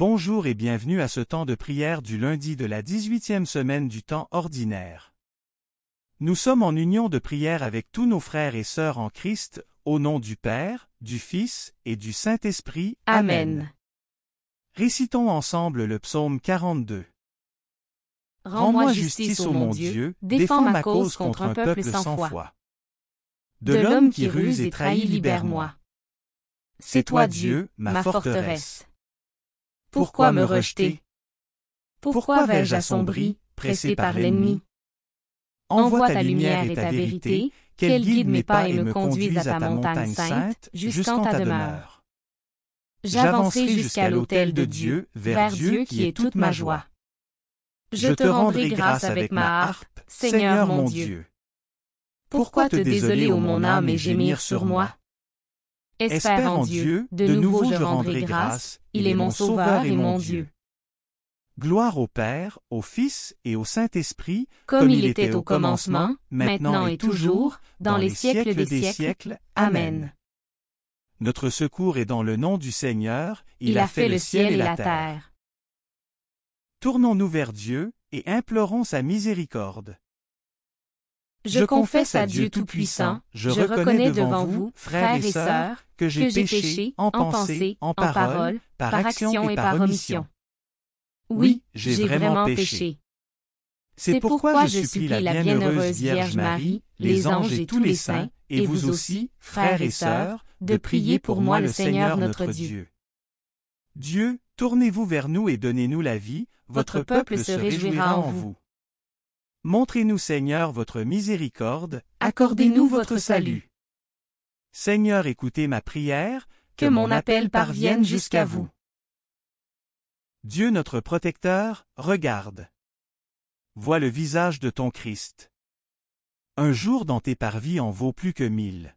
Bonjour et bienvenue à ce temps de prière du lundi de la 18e semaine du temps ordinaire. Nous sommes en union de prière avec tous nos frères et sœurs en Christ, au nom du Père, du Fils et du Saint-Esprit. Amen. Récitons ensemble le psaume 42. Rends-moi justice, au mon Dieu, défends ma cause contre un peuple sans foi. De l'homme qui ruse et trahit, libère-moi. C'est toi, Dieu, ma forteresse. Pourquoi me rejeter Pourquoi vais-je assombri, pressé par l'ennemi Envoie ta lumière et ta vérité, qu'elle guide mes pas et me conduise à ta montagne sainte, jusqu'en ta demeure. J'avancerai jusqu'à l'autel de Dieu, vers Dieu qui est toute ma joie. Je te rendrai grâce avec ma harpe, Seigneur mon Dieu. Pourquoi te désoler, ô mon âme, et gémir sur moi Espère en Dieu, de nouveau je rendrai grâce, il est mon Sauveur et mon Dieu. Gloire au Père, au Fils et au Saint-Esprit, comme il était au commencement, maintenant et toujours, dans les siècles des siècles. Amen. Notre secours est dans le nom du Seigneur, il a fait le ciel et la terre. Tournons-nous vers Dieu, et implorons sa miséricorde. Je confesse à Dieu Tout-Puissant, je reconnais devant vous, frères et sœurs, que j'ai péché en pensée, en parole, par action et par omission. Oui, j'ai vraiment péché. C'est pourquoi je supplie la bienheureuse Vierge Marie, les anges et tous les saints, et vous aussi, frères et sœurs, de prier pour moi le Seigneur notre Dieu. Dieu, tournez-vous vers nous et donnez-nous la vie, votre peuple se réjouira en vous. Montrez-nous Seigneur votre miséricorde, accordez-nous votre salut. Seigneur écoutez ma prière, que mon appel parvienne jusqu'à vous. Dieu notre protecteur, regarde. Vois le visage de ton Christ. Un jour dans tes parvis en vaut plus que mille.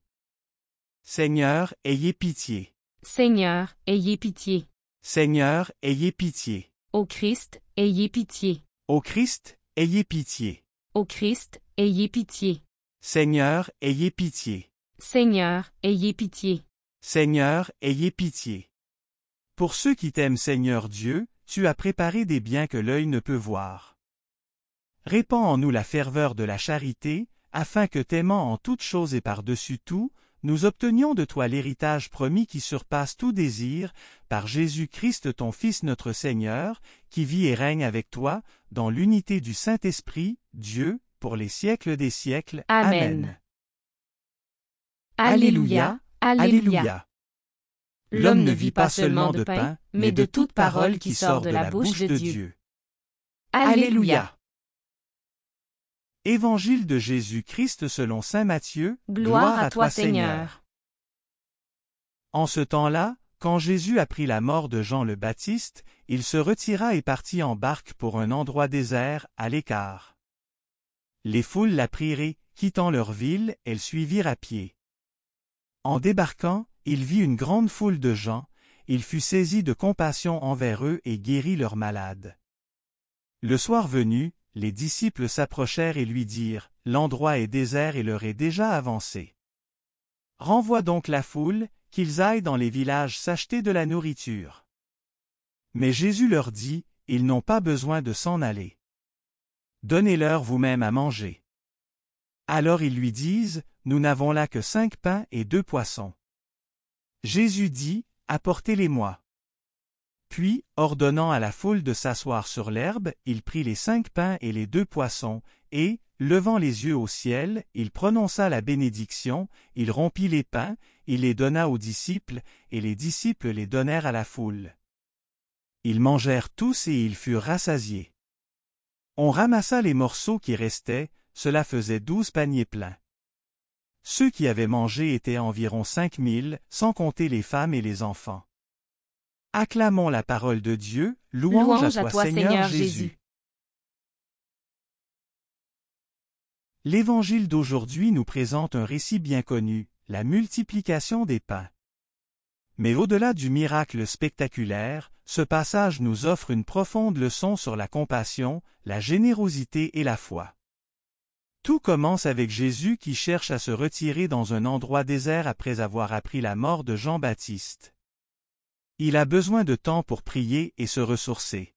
Seigneur, ayez pitié. Seigneur, ayez pitié. Seigneur, ayez pitié. Ô Christ, ayez pitié. Au Christ, ayez pitié. Au Christ, ayez pitié. Seigneur, ayez pitié. Seigneur, ayez pitié. Seigneur, ayez pitié. Pour ceux qui t'aiment Seigneur Dieu, tu as préparé des biens que l'œil ne peut voir. Répands en nous la ferveur de la charité, afin que t'aimant en toutes choses et par-dessus tout, nous obtenions de toi l'héritage promis qui surpasse tout désir, par Jésus-Christ ton Fils notre Seigneur, qui vit et règne avec toi, dans l'unité du Saint-Esprit, Dieu, pour les siècles des siècles. Amen. Alléluia, Alléluia. L'homme ne vit pas seulement de pain, mais de toute parole qui sort de la bouche de Dieu. Alléluia. Évangile de Jésus-Christ selon saint Matthieu. Gloire, à, toi, Seigneur. En ce temps-là, quand Jésus apprit la mort de Jean le Baptiste, il se retira et partit en barque pour un endroit désert, à l'écart. Les foules l'apprirent quittant leur ville, elles suivirent à pied. En débarquant, il vit une grande foule de gens, il fut saisi de compassion envers eux et guérit leurs malades. Le soir venu, les disciples s'approchèrent et lui dirent, L'endroit est désert et leur est déjà avancé. » Renvoie donc la foule, qu'ils aillent dans les villages s'acheter de la nourriture. Mais Jésus leur dit, Ils n'ont pas besoin de s'en aller. Donnez-leur vous-même à manger. Alors ils lui disent, Nous n'avons là que cinq pains et deux poissons. Jésus dit, Apportez-les-moi. Puis, ordonnant à la foule de s'asseoir sur l'herbe, il prit les cinq pains et les deux poissons, et, levant les yeux au ciel, il prononça la bénédiction, il rompit les pains, il les donna aux disciples, et les disciples les donnèrent à la foule. Ils mangèrent tous et ils furent rassasiés. On ramassa les morceaux qui restaient, cela faisait douze paniers pleins. Ceux qui avaient mangé étaient environ cinq mille, sans compter les femmes et les enfants. Acclamons la parole de Dieu, louange, à, toi, Seigneur, Jésus. L'évangile d'aujourd'hui nous présente un récit bien connu, la multiplication des pains. Mais au-delà du miracle spectaculaire, ce passage nous offre une profonde leçon sur la compassion, la générosité et la foi. Tout commence avec Jésus qui cherche à se retirer dans un endroit désert après avoir appris la mort de Jean-Baptiste. Il a besoin de temps pour prier et se ressourcer.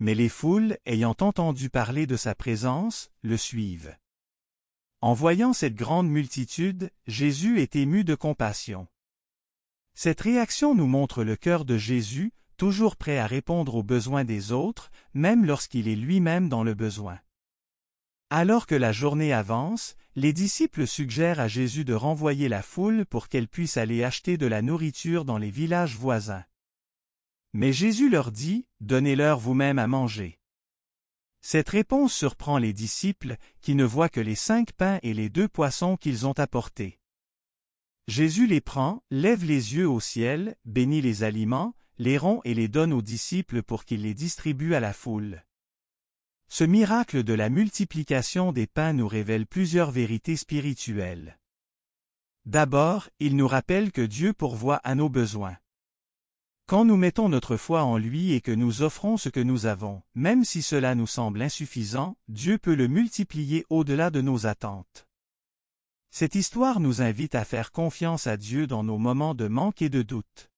Mais les foules, ayant entendu parler de sa présence, le suivent. En voyant cette grande multitude, Jésus est ému de compassion. Cette réaction nous montre le cœur de Jésus, toujours prêt à répondre aux besoins des autres, même lorsqu'il est lui-même dans le besoin. Alors que la journée avance, les disciples suggèrent à Jésus de renvoyer la foule pour qu'elle puisse aller acheter de la nourriture dans les villages voisins. Mais Jésus leur dit, Donnez-leur vous-même à manger. Cette réponse surprend les disciples, qui ne voient que les cinq pains et les deux poissons qu'ils ont apportés. Jésus les prend, lève les yeux au ciel, bénit les aliments, les rompt et les donne aux disciples pour qu'ils les distribuent à la foule. Ce miracle de la multiplication des pains nous révèle plusieurs vérités spirituelles. D'abord, il nous rappelle que Dieu pourvoit à nos besoins. Quand nous mettons notre foi en lui et que nous offrons ce que nous avons, même si cela nous semble insuffisant, Dieu peut le multiplier au-delà de nos attentes. Cette histoire nous invite à faire confiance à Dieu dans nos moments de manque et de doute.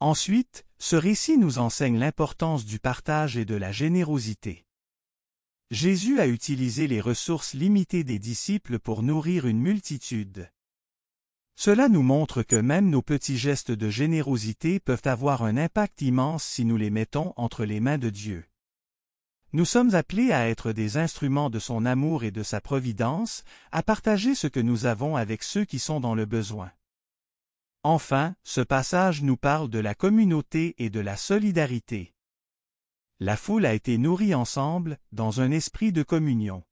Ensuite, ce récit nous enseigne l'importance du partage et de la générosité. Jésus a utilisé les ressources limitées des disciples pour nourrir une multitude. Cela nous montre que même nos petits gestes de générosité peuvent avoir un impact immense si nous les mettons entre les mains de Dieu. Nous sommes appelés à être des instruments de son amour et de sa providence, à partager ce que nous avons avec ceux qui sont dans le besoin. Enfin, ce passage nous parle de la communauté et de la solidarité. La foule a été nourrie ensemble, dans un esprit de communion.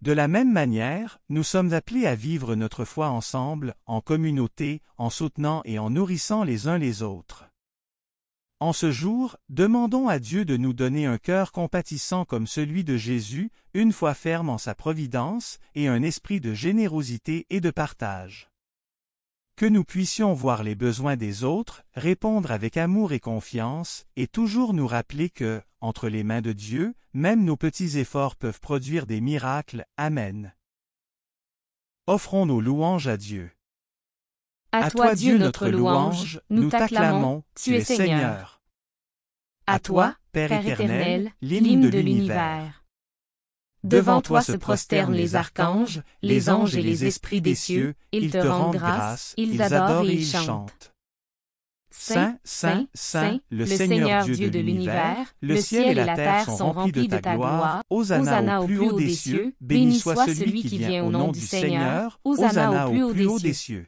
De la même manière, nous sommes appelés à vivre notre foi ensemble, en communauté, en soutenant et en nourrissant les uns les autres. En ce jour, demandons à Dieu de nous donner un cœur compatissant comme celui de Jésus, une foi ferme en sa providence, et un esprit de générosité et de partage que nous puissions voir les besoins des autres, répondre avec amour et confiance, et toujours nous rappeler que, entre les mains de Dieu, même nos petits efforts peuvent produire des miracles. Amen. Offrons nos louanges à Dieu. À, toi, Dieu, notre louange, nous t'acclamons, tu es Seigneur. À toi, Père éternel, l'hymne de l'univers. Devant toi se prosternent les archanges, les anges et les esprits des cieux, ils te rendent grâce, ils adorent et ils chantent. Saint, Saint, Saint, le Seigneur Dieu de l'univers, le ciel et la terre sont remplis de ta gloire. Hosanna au plus haut des cieux, béni soit celui qui vient au nom du Seigneur. Hosanna au plus haut des cieux.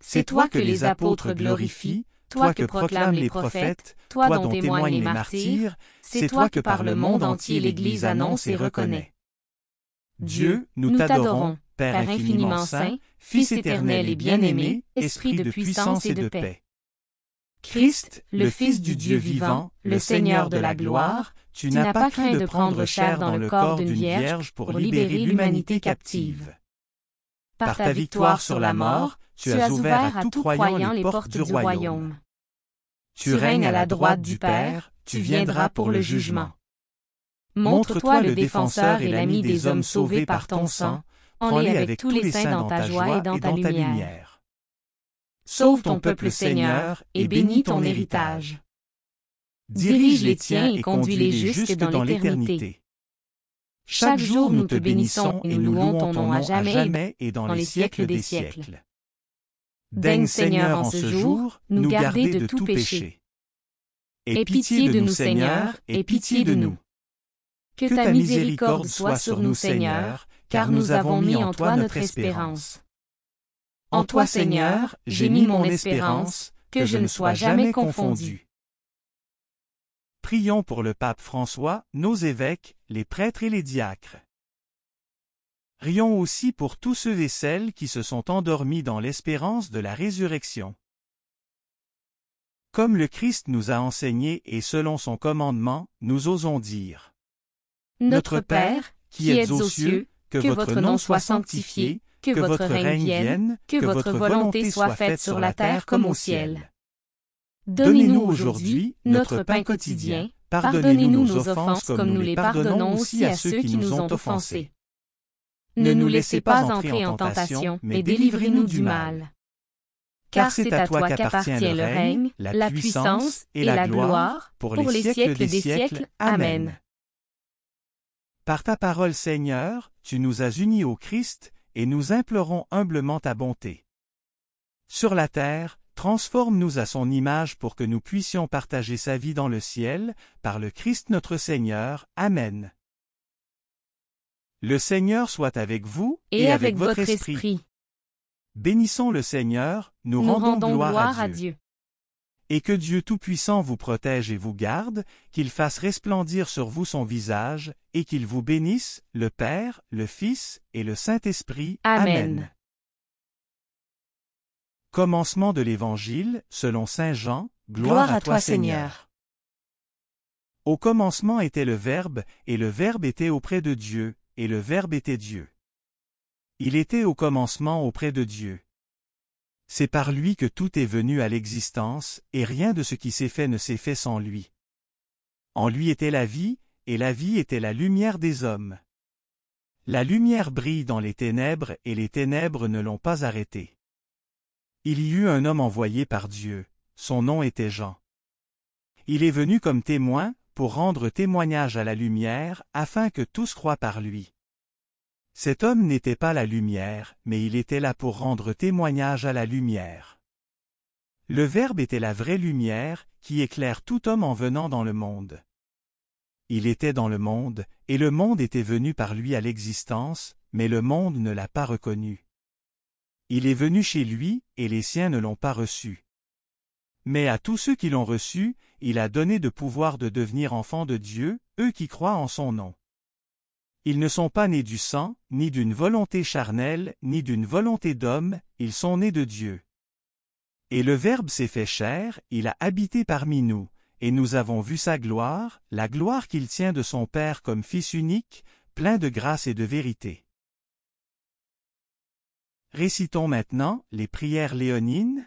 C'est toi que les apôtres glorifient, toi que proclament les prophètes, toi dont témoignent les martyrs, c'est toi que par le monde entier l'Église annonce et reconnaît. Dieu, nous t'adorons, Père infiniment saint, Fils éternel et bien-aimé, Esprit de puissance et de paix. Christ, le Fils du Dieu vivant, le Seigneur de la gloire, tu n'as pas craint de prendre chair dans le corps d'une vierge pour libérer l'humanité captive. Par ta victoire sur la mort, tu, as ouvert à tout croyant les portes du royaume. Tu règnes à la droite du Père, tu viendras pour le jugement. Montre-toi le défenseur et l'ami des hommes sauvés par ton sang, prends avec tous les saints dans ta joie et dans ta lumière. Sauve ton peuple Seigneur, et bénis ton héritage. Dirige les tiens et conduis-les justes dans l'éternité. Chaque jour nous te bénissons et nous louons ton nom à jamais et dans les siècles des siècles. Daigne Seigneur en ce jour, nous garder de tout péché. Aie pitié de nous Seigneur, et pitié de nous. Que ta miséricorde soit sur nous Seigneur, car nous avons mis en toi notre espérance. En toi Seigneur, j'ai mis mon espérance, que je ne sois jamais confondu. Prions pour le pape François, nos évêques, les prêtres et les diacres. Rions aussi pour tous ceux et celles qui se sont endormis dans l'espérance de la résurrection. Comme le Christ nous a enseigné et selon son commandement, nous osons dire Notre Père, qui êtes aux cieux, que votre nom soit sanctifié, que votre règne vienne, que votre volonté soit faite sur la terre comme au ciel. Donnez-nous aujourd'hui notre pain quotidien, pardonnez-nous nos offenses comme nous les pardonnons aussi à ceux qui nous ont offensés ne nous laissez pas entrer en tentation, mais délivrez-nous du mal. Car c'est à toi qu'appartient le règne, la puissance et la gloire, pour les siècles des siècles. Amen. Par ta parole Seigneur, tu nous as unis au Christ, et nous implorons humblement ta bonté. Sur la terre, transforme-nous à son image pour que nous puissions partager sa vie dans le ciel, par le Christ notre Seigneur. Amen. Le Seigneur soit avec vous et, avec, votre, esprit. Bénissons le Seigneur, nous, rendons, gloire, à, Dieu. Et que Dieu Tout-Puissant vous protège et vous garde, qu'il fasse resplendir sur vous son visage, et qu'il vous bénisse, le Père, le Fils et le Saint-Esprit. Amen. Commencement de l'Évangile, selon Saint Jean, gloire, à, toi, Seigneur. Au commencement était le Verbe, et le Verbe était auprès de Dieu, et le Verbe était Dieu. Il était au commencement auprès de Dieu. C'est par lui que tout est venu à l'existence, et rien de ce qui s'est fait ne s'est fait sans lui. En lui était la vie, et la vie était la lumière des hommes. La lumière brille dans les ténèbres, et les ténèbres ne l'ont pas arrêtée. Il y eut un homme envoyé par Dieu, son nom était Jean. Il est venu comme témoin, pour rendre témoignage à la lumière, afin que tous croient par lui. Cet homme n'était pas la lumière, mais il était là pour rendre témoignage à la lumière. Le Verbe était la vraie lumière, qui éclaire tout homme en venant dans le monde. Il était dans le monde, et le monde était venu par lui à l'existence, mais le monde ne l'a pas reconnu. Il est venu chez lui, et les siens ne l'ont pas reçu. Mais à tous ceux qui l'ont reçu, il a donné de pouvoir de devenir enfants de Dieu, eux qui croient en son nom. Ils ne sont pas nés du sang, ni d'une volonté charnelle, ni d'une volonté d'homme, ils sont nés de Dieu. Et le Verbe s'est fait chair, il a habité parmi nous, et nous avons vu sa gloire, la gloire qu'il tient de son Père comme Fils unique, plein de grâce et de vérité. Récitons maintenant les prières léonines,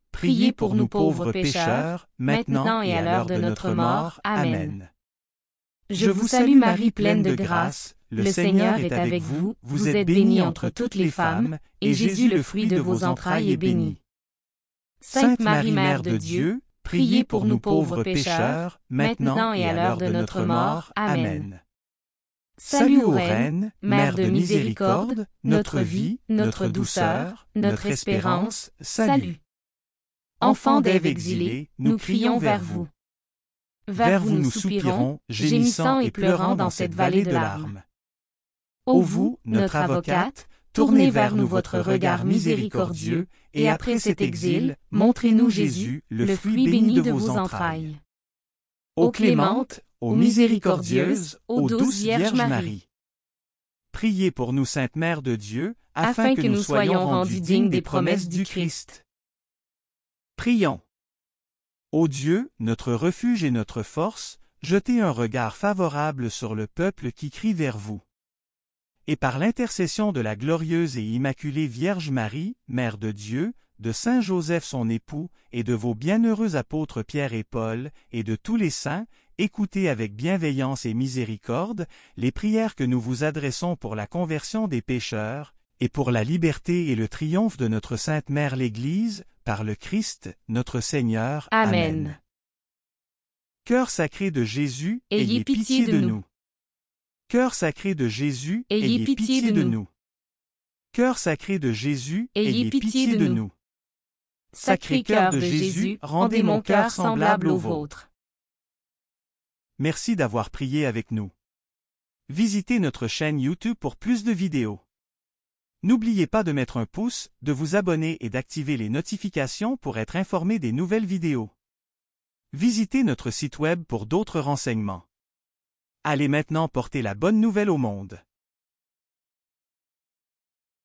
Priez pour nous pauvres pécheurs, maintenant et à l'heure de notre mort. Amen. Je vous salue Marie pleine de grâce, le Seigneur est avec vous, vous êtes bénie entre toutes les femmes, et Jésus le fruit de vos entrailles est béni. Sainte Marie Mère de Dieu, priez pour nous pauvres pécheurs, maintenant et à l'heure de notre mort. Amen. Salut aux reines, Mère de miséricorde, notre vie, notre douceur, notre espérance, salut. Enfants d'Ève exilés, nous crions vers vous. Vers vous nous soupirons, gémissant et pleurant dans cette vallée de larmes. Ô vous, notre avocate, tournez vers nous votre regard miséricordieux, et après cet exil, montrez-nous Jésus, le fruit béni de vos entrailles. Ô clémente, ô miséricordieuse, ô douce Vierge Marie. Priez pour nous Sainte Mère de Dieu, afin que nous soyons rendus dignes des promesses du Christ. Prions. Ô Dieu, notre refuge et notre force, jetez un regard favorable sur le peuple qui crie vers vous. Et par l'intercession de la glorieuse et immaculée Vierge Marie, Mère de Dieu, de Saint Joseph son époux, et de vos bienheureux apôtres Pierre et Paul, et de tous les saints, écoutez avec bienveillance et miséricorde les prières que nous vous adressons pour la conversion des pécheurs, et pour la liberté et le triomphe de notre Sainte Mère l'Église, par le Christ, notre Seigneur. Amen. Cœur sacré de Jésus, ayez, pitié, de, nous. Cœur sacré de Jésus, ayez, pitié, de, nous. Cœur sacré de Jésus, ayez, pitié, de, nous. Sacré cœur de Jésus, rendez mon cœur semblable au vôtre. Merci d'avoir prié avec nous. Visitez notre chaîne YouTube pour plus de vidéos. N'oubliez pas de mettre un pouce, de vous abonner et d'activer les notifications pour être informé des nouvelles vidéos. Visitez notre site web pour d'autres renseignements. Allez maintenant porter la bonne nouvelle au monde.